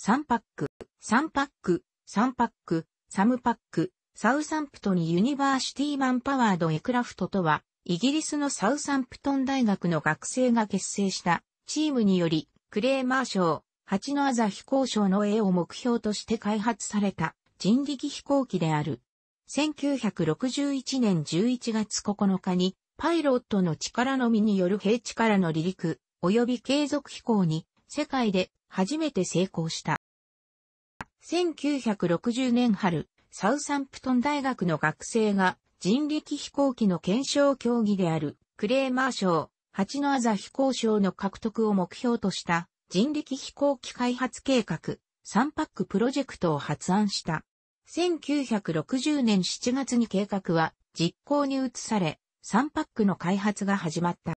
3パック、3パック、3パック、サムパック、サウサンプトにユニバーシティマンパワードエクラフトとは、イギリスのサウサンプトン大学の学生が結成したチームにより、クレーマー賞、蜂のあざ飛行賞の絵を目標として開発された人力飛行機である。1961年11月9日に、パイロットの力のみによる平地からの離陸、及び継続飛行に、世界で初めて成功した。1960年春、サウサンプトン大学の学生が人力飛行機の検証競技であるクレーマー賞、八のあざ飛行賞の獲得を目標とした人力飛行機開発計画3パックプロジェクトを発案した。1960年7月に計画は実行に移され3パックの開発が始まった。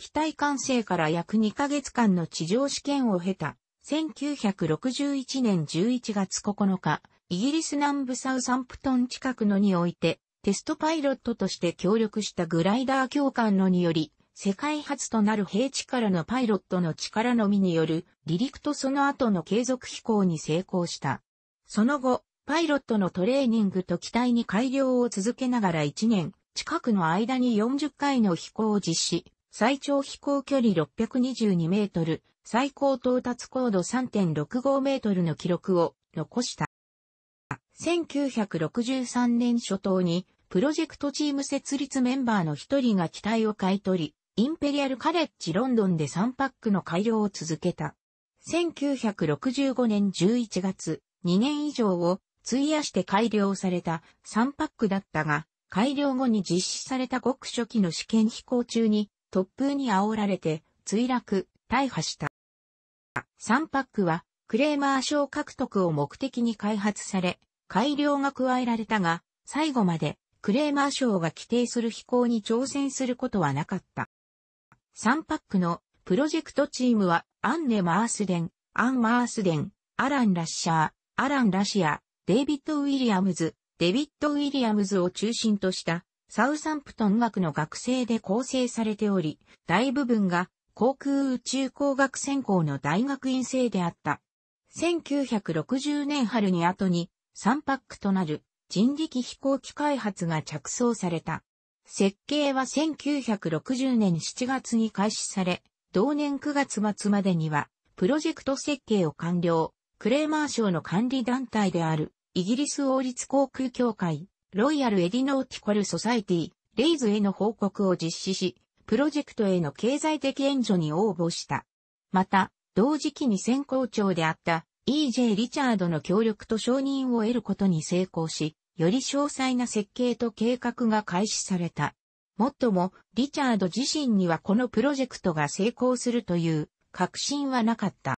機体完成から約2ヶ月間の地上試験を経た、1961年11月9日、イギリス南部サウサンプトン近くのにおいて、テストパイロットとして協力したグライダー教官のにより、世界初となる平地からのパイロットの力のみによる離陸とその後の継続飛行に成功した。その後、パイロットのトレーニングと機体に改良を続けながら1年近くの間に40回の飛行を実施、最長飛行距離622メートル、最高到達高度3.65メートルの記録を残した。1963年初頭にプロジェクトチーム設立メンバーの一人が機体を買い取り、インペリアルカレッジロンドンで3パックの改良を続けた。1965年11月、2年以上を費やして改良された3パックだったが、改良後に実施された極初期の試験飛行中に突風に煽られて、墜落、大破した。3パックは、クレーマー賞獲得を目的に開発され、改良が加えられたが、最後までクレーマー賞が規定する飛行に挑戦することはなかった。3パックのプロジェクトチームは、アンネ・マースデン、アン・マースデン、アラン・ラッシャー、アラン・ラシア、デイビッド・ウィリアムズ、デビッド・ウィリアムズを中心としたサウサンプトン学の学生で構成されており、大部分が航空宇宙工学専攻の大学院生であった。1960年春に後に3パックとなる人力飛行機開発が着想された。設計は1960年7月に開始され、同年9月末までにはプロジェクト設計を完了、クレーマー賞の管理団体であるイギリス王立航空協会ロイヤル・エディノーティコル・ソサイティ、レイズへの報告を実施し、プロジェクトへの経済的援助に応募した。また、同時期に先行長であった E.J. リチャードの協力と承認を得ることに成功し、より詳細な設計と計画が開始された。もっとも、リチャード自身にはこのプロジェクトが成功するという確信はなかった。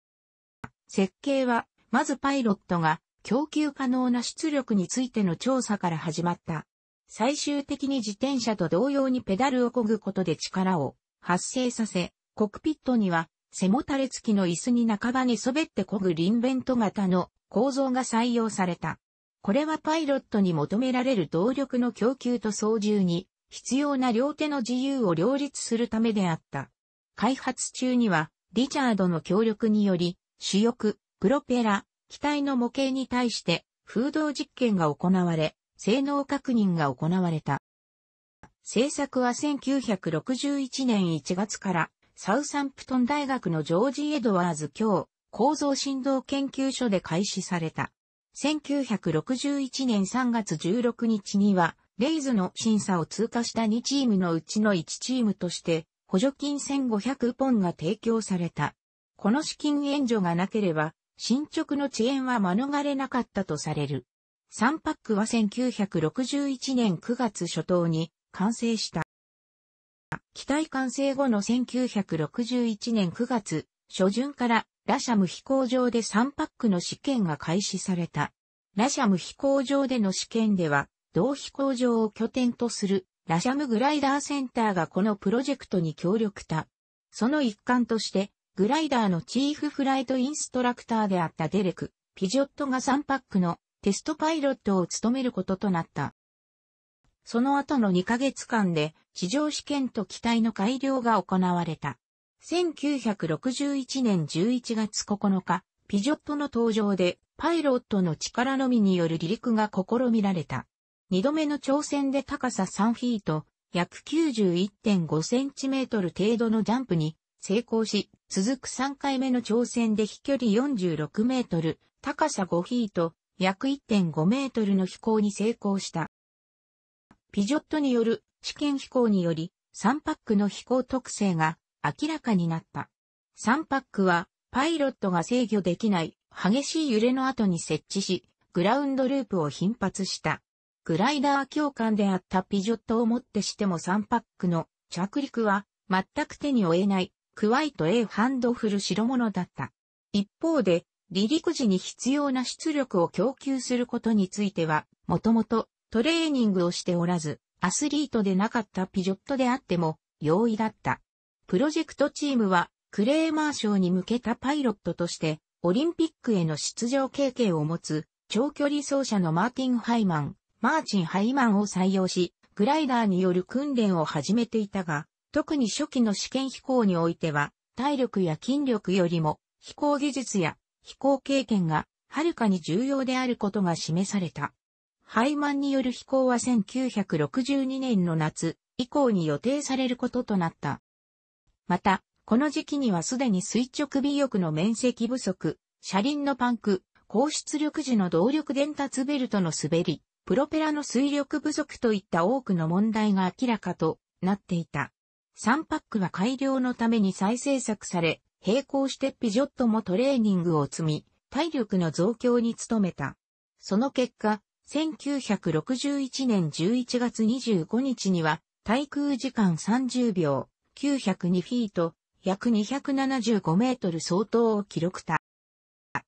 設計は、まずパイロットが供給可能な出力についての調査から始まった。最終的に自転車と同様にペダルを漕ぐことで力を発生させ、コックピットには背もたれ付きの椅子に半ばにそべって漕ぐリンベント型の構造が採用された。これはパイロットに求められる動力の供給と操縦に必要な両手の自由を両立するためであった。開発中にはリチャードの協力により主翼、プロペラ、機体の模型に対して風洞実験が行われ、性能確認が行われた。制作は1961年1月からサウサンプトン大学のジョージ・エドワーズ教構造振動研究所で開始された。1961年3月16日には、レイズの審査を通過した2チームのうちの1チームとして、補助金1500ポンが提供された。この資金援助がなければ、進捗の遅延は免れなかったとされる。3パックは1961年9月初頭に完成した。機体完成後の1961年9月初旬からラシャム飛行場で3パックの試験が開始された。ラシャム飛行場での試験では、同飛行場を拠点とするラシャムグライダーセンターがこのプロジェクトに協力た。その一環として、グライダーのチーフフライトインストラクターであったデレク、ピジョットが3パックのテストパイロットを務めることとなった。その後の2ヶ月間で、地上試験と機体の改良が行われた。1961年11月9日、ピジョットの登場で、パイロットの力のみによる離陸が試みられた。2度目の挑戦で高さ3フィート、約91.5センチメートル程度のジャンプに成功し、続く3回目の挑戦で飛距離46メートル、高さ5フィート、約1.5メートルの飛行に成功した。ピジョットによる試験飛行により、3パックの飛行特性が明らかになった。3パックは、パイロットが制御できない激しい揺れの後に設置し、グラウンドループを頻発した。グライダー教官であったピジョットをもってしても3パックの着陸は全く手に負えないクワイト A ハンドフル白物だった。一方で、離陸時に必要な出力を供給することについては、もともとトレーニングをしておらず、アスリートでなかったピジョットであっても容易だった。プロジェクトチームは、クレーマー賞に向けたパイロットとして、オリンピックへの出場経験を持つ、長距離走者のマーティン・ハイマン、マーチン・ハイマンを採用し、グライダーによる訓練を始めていたが、特に初期の試験飛行においては、体力や筋力よりも、飛行技術や飛行経験が、はるかに重要であることが示された。ハイマンによる飛行は1962年の夏以降に予定されることとなった。また、この時期にはすでに垂直尾翼の面積不足、車輪のパンク、高出力時の動力伝達ベルトの滑り、プロペラの水力不足といった多くの問題が明らかとなっていた。3パックは改良のために再制作され、並行してピジョットもトレーニングを積み、体力の増強に努めた。その結果、1961年11月25日には、対空時間30秒、902フィート、約275メートル相当を記録た。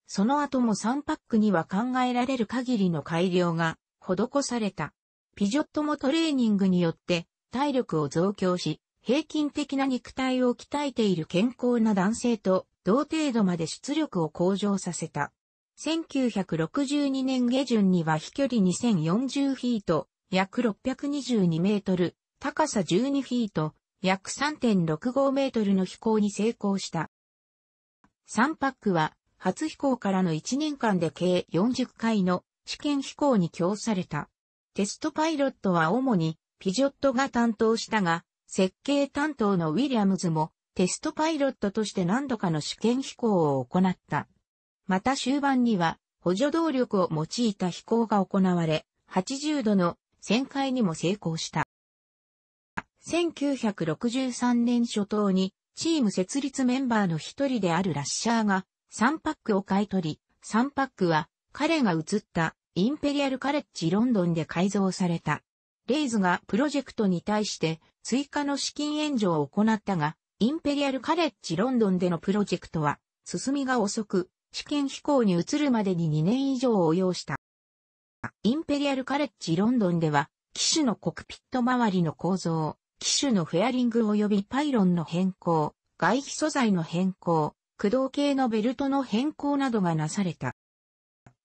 その後も3パックには考えられる限りの改良が施された。ピジョットもトレーニングによって体力を増強し、平均的な肉体を鍛えている健康な男性と同程度まで出力を向上させた。1962年下旬には飛距離2040フィート、約622メートル、高さ12フィート、約3.65メートルの飛行に成功した。3パックは、初飛行からの1年間で計40回の試験飛行に供された。テストパイロットは主にピジョットが担当したが、設計担当のウィリアムズもテストパイロットとして何度かの試験飛行を行った。また終盤には補助動力を用いた飛行が行われ、80度の旋回にも成功した。1963年初頭にチーム設立メンバーの一人であるラッシャーが3パックを買い取り、3パックは彼が移ったインペリアルカレッジロンドンで改造されたレイズがプロジェクトに対して追加の資金援助を行ったが、インペリアルカレッジロンドンでのプロジェクトは進みが遅く、試験飛行に移るまでに2年以上を要した。インペリアルカレッジロンドンでは、機種のコクピット周りの構造、機種のフェアリング及びパイロンの変更、外皮素材の変更、駆動系のベルトの変更などがなされた。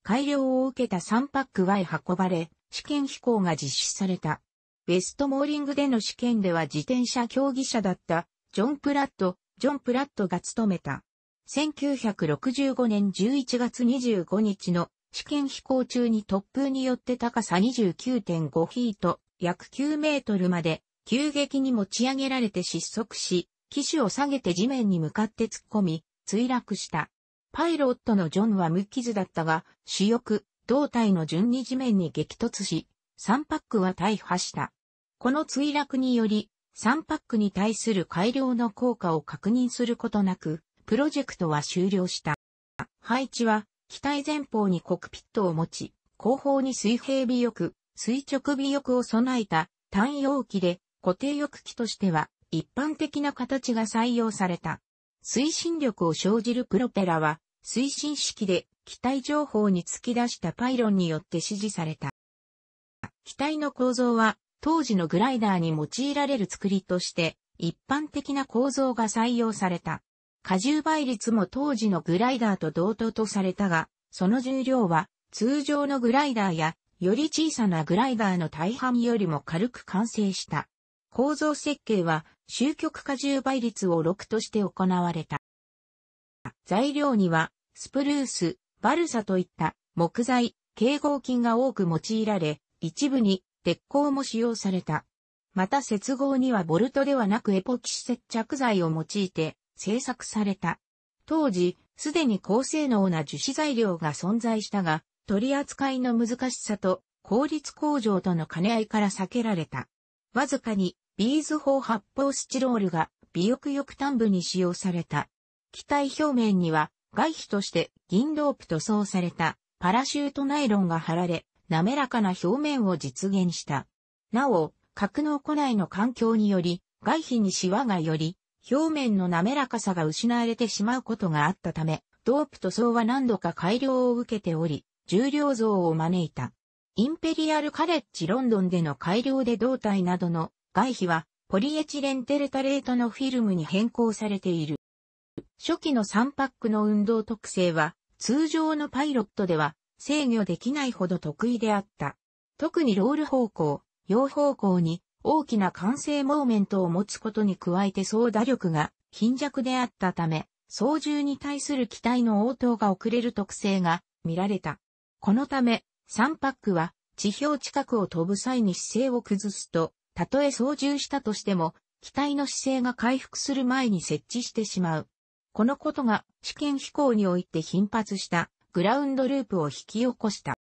改良を受けた3パックは運ばれ、試験飛行が実施された。ウェストモーリングでの試験では自転車競技者だったジョン・プラット、ジョン・プラットが務めた。1965年11月25日の試験飛行中に突風によって高さ29.5フィート、約9メートルまで急激に持ち上げられて失速し、機種を下げて地面に向かって突っ込み、墜落した。パイロットのジョンは無傷だったが、主翼、胴体の順に地面に激突し、三パックは大破した。この墜落により、三パックに対する改良の効果を確認することなく、プロジェクトは終了した。配置は、機体前方にコックピットを持ち、後方に水平尾翼、垂直尾翼を備えた単容器で固定翼機としては一般的な形が採用された。推進力を生じるプロペラは推進式で機体情報に突き出したパイロンによって指示された。機体の構造は当時のグライダーに用いられる作りとして一般的な構造が採用された。荷重倍率も当時のグライダーと同等とされたが、その重量は通常のグライダーやより小さなグライダーの大半よりも軽く完成した。構造設計は終局荷重倍率を6として行われた。材料にはスプルース、バルサといった木材、形合金が多く用いられ、一部に鉄鋼も使用された。また接合にはボルトではなくエポキシ接着剤を用いて製作された。当時、すでに高性能な樹脂材料が存在したが、取り扱いの難しさと効率向上との兼ね合いから避けられた。わずかにビーズ砲発泡スチロールが尾翼翼端部に使用された。機体表面には外皮として銀ロープ塗装されたパラシュートナイロンが貼られ、滑らかな表面を実現した。なお、格納庫内の環境により、外皮にシワがより、表面の滑らかさが失われてしまうことがあったため、ドープ塗装は何度か改良を受けており、重量増を招いた。インペリアルカレッジロンドンでの改良で胴体などの外皮はポリエチレンテルタレートのフィルムに変更されている。初期の3パックの運動特性は、通常のパイロットでは制御できないほど得意であった。特にロール方向、洋方向に大きな完成モーメントを持つことに加えて操打力が貧弱であったため、操縦に対する機体の応答が遅れる特性が見られた。このため、3パックは地表近くを飛ぶ際に姿勢を崩すと、たとえ操縦したとしても、機体の姿勢が回復する前に設置してしまう。このことが試験飛行において頻発したグラウンドループを引き起こした。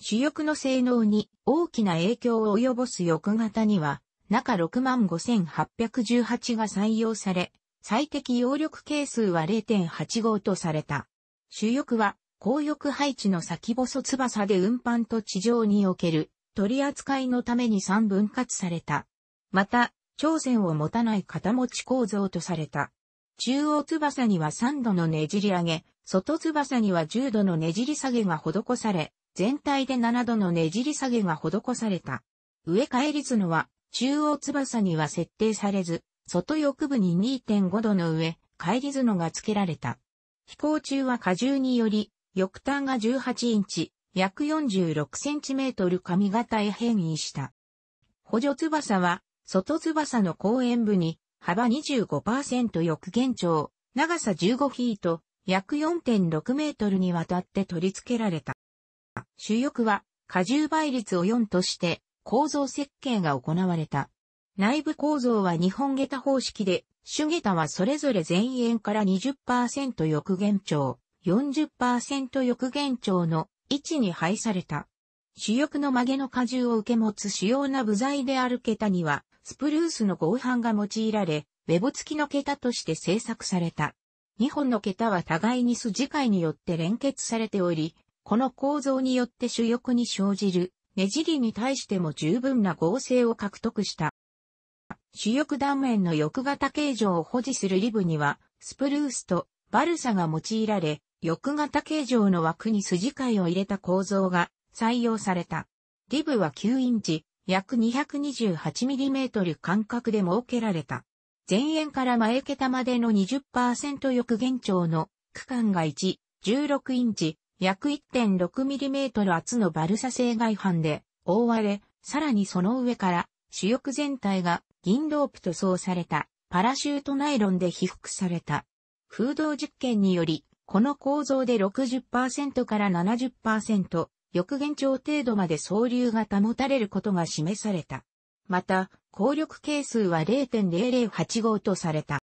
主翼の性能に大きな影響を及ぼす翼型には、中65,818が採用され、最適揚力係数は0.85とされた。主翼は、後翼配置の先細翼で運搬と地上における取り扱いのために3分割された。また、朝鮮を持たない型持ち構造とされた。中央翼には3度のねじり上げ、外翼には10度のねじり下げが施され、全体で7度のねじり下げが施された。上返り角は、中央翼には設定されず、外翼部に2.5度の上、返り角が付けられた。飛行中は荷重により、翼端が18インチ、約46センチメートル髪型へ変異した。補助翼は、外翼の後円部に幅25%翼弦長、長さ15フィート、約4.6メートルにわたって取り付けられた。主翼は荷重倍率を4として構造設計が行われた。内部構造は日本下駄方式で、主下駄はそれぞれ前円から20%翼弦長、40%翼弦長の位置に配された。主翼の曲げの荷重を受け持つ主要な部材である桁には、スプルースの合板が用いられ、ウェボ付きの桁として製作された。2本の桁は互いに筋解によって連結されており、この構造によって主翼に生じるねじりに対しても十分な合成を獲得した。主翼断面の翼型形状を保持するリブには、スプルースとバルサが用いられ、翼型形状の枠に筋解を入れた構造が採用された。リブは9インチ、約 228mm 間隔で設けられた。前円から前桁までの20%翼現長の区間が1、16インチ、約 1.6mm 厚のバルサ製外板で覆われ、さらにその上から主翼全体が銀ロープと装されたパラシュートナイロンで被覆された。空洞実験により、この構造で60%から70%翼元長程度まで総流が保たれることが示された。また、効力係数は0.0085とされた。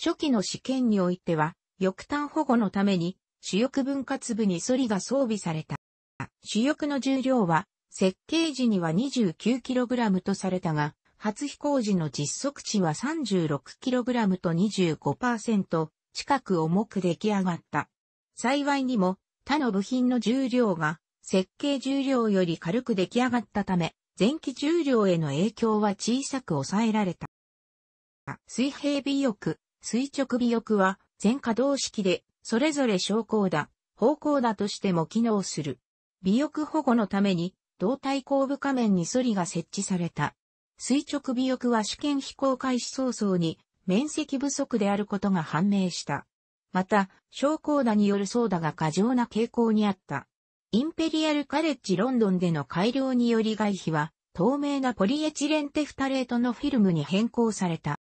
初期の試験においては、翼端保護のために、主翼分割部にソリが装備された。主翼の重量は、設計時には 29kg とされたが、初飛行時の実測値は 36kg と25%近く重く出来上がった。幸いにも他の部品の重量が設計重量より軽く出来上がったため、前期重量への影響は小さく抑えられた。水平尾翼、垂直尾翼は全可動式で、それぞれ昇降だ、方向だとしても機能する。尾翼保護のために、胴体後部仮面にソリが設置された。垂直尾翼は試験飛行開始早々に面積不足であることが判明した。また、昇降打による操打が過剰な傾向にあった。インペリアルカレッジロンドンでの改良により外皮は透明なポリエチレンテフタレートのフィルムに変更された。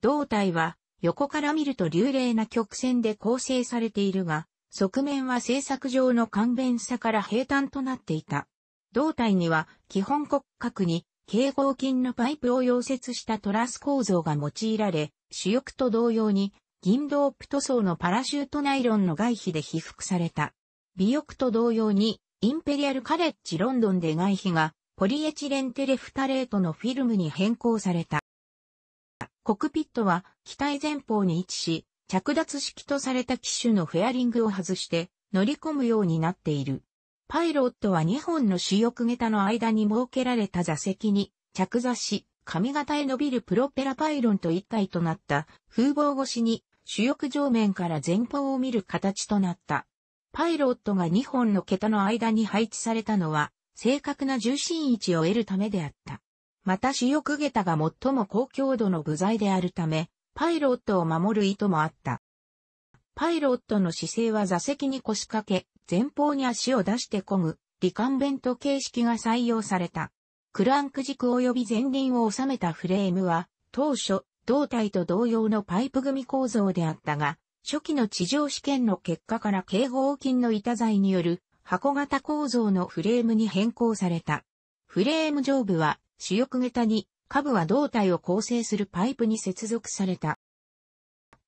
胴体は横から見ると流麗な曲線で構成されているが、側面は製作上の簡便さから平坦となっていた。胴体には基本骨格に蛍合金のパイプを溶接したトラス構造が用いられ、主翼と同様に銀道プ塗装のパラシュートナイロンの外皮で被覆された。尾翼と同様に、インペリアルカレッジロンドンで外皮が、ポリエチレンテレフタレートのフィルムに変更された。コクピットは、機体前方に位置し、着脱式とされた機種のフェアリングを外して、乗り込むようになっている。パイロットは2本の主翼桁の間に設けられた座席に着座し、髪型へ伸びるプロペラパイロンと一体となった風防越しに主翼上面から前方を見る形となった。パイロットが2本の桁の間に配置されたのは、正確な重心位置を得るためであった。また主翼桁が最も高強度の部材であるため、パイロットを守る意図もあった。パイロットの姿勢は座席に腰掛け、前方に足を出して漕ぐ、リカンベント形式が採用された。クランク軸及び前輪を収めたフレームは、当初、胴体と同様のパイプ組構造であったが、初期の地上試験の結果から警報金の板材による箱型構造のフレームに変更された。フレーム上部は主翼桁に、下部は胴体を構成するパイプに接続された。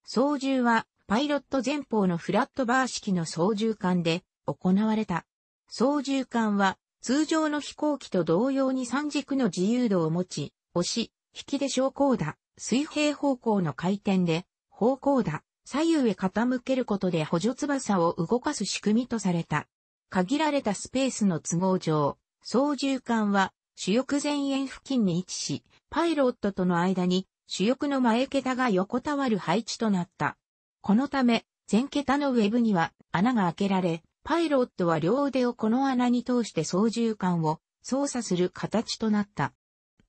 操縦はパイロット前方のフラットバー式の操縦管で行われた。操縦管は通常の飛行機と同様に三軸の自由度を持ち、押し、引きで昇降だ、水平方向の回転で、方向だ、左右へ傾けることで補助翼を動かす仕組みとされた。限られたスペースの都合上、操縦桿は主翼前縁付近に位置し、パイロットとの間に主翼の前桁が横たわる配置となった。このため、前桁のウェブには穴が開けられ、パイロットは両腕をこの穴に通して操縦桿を操作する形となった。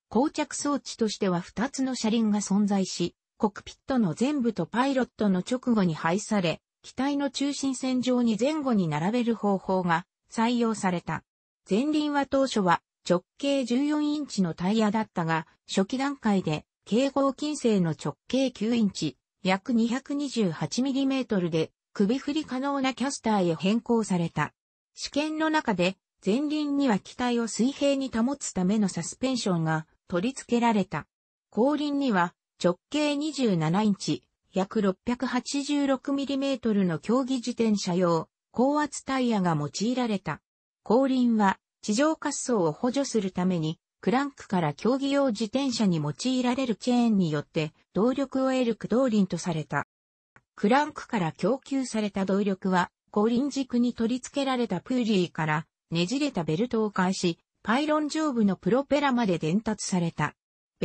膠着装置としては2つの車輪が存在し、コクピットの全部とパイロットの直後に配され、機体の中心線上に前後に並べる方法が採用された。前輪は当初は直径14インチのタイヤだったが、初期段階で、警報金星の直径9インチ、約 228mm で、首振り可能なキャスターへ変更された。試験の中で、前輪には機体を水平に保つためのサスペンションが取り付けられた。後輪には直径27インチ、約 686mm の競技自転車用、高圧タイヤが用いられた。後輪は、地上滑走を補助するために、クランクから競技用自転車に用いられるチェーンによって動力を得る駆動輪とされた。クランクから供給された動力は後輪軸に取り付けられたプーリーからねじれたベルトを返し、パイロン上部のプロペラまで伝達された。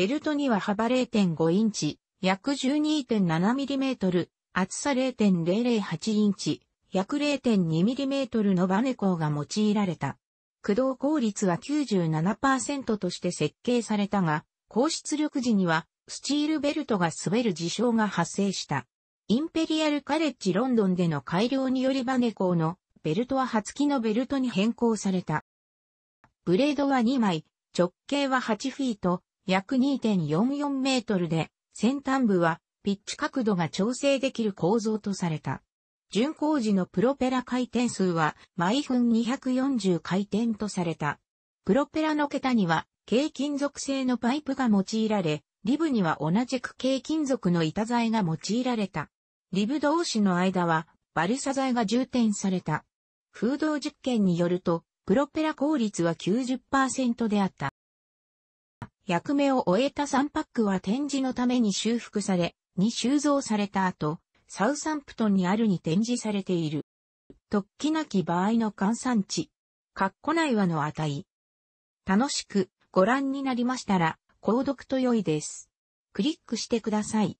ベルトには幅0.5インチ、約 12.7mm、厚さ0.008インチ、約 0.2mm のバネ鋼が用いられた。駆動効率は97%として設計されたが、高出力時にはスチールベルトが滑る事象が発生した。インペリアルカレッジロンドンでの改良によりバネ鋼のベルトは初期のベルトに変更された。ブレードは2枚、直径は8フィート、約2.44メートルで、先端部はピッチ角度が調整できる構造とされた。巡航時のプロペラ回転数は毎分240回転とされた。プロペラの桁には軽金属製のパイプが用いられ、リブには同じく軽金属の板材が用いられた。リブ同士の間はバルサ材が充填された。風洞実験によると、プロペラ効率は90%であった。役目を終えた3パックは展示のために修復され、に収蔵された後、サウサンプトンにあるに展示されている。突起なき場合の換算値。こな内はの値。楽しくご覧になりましたら、購読と良いです。クリックしてください。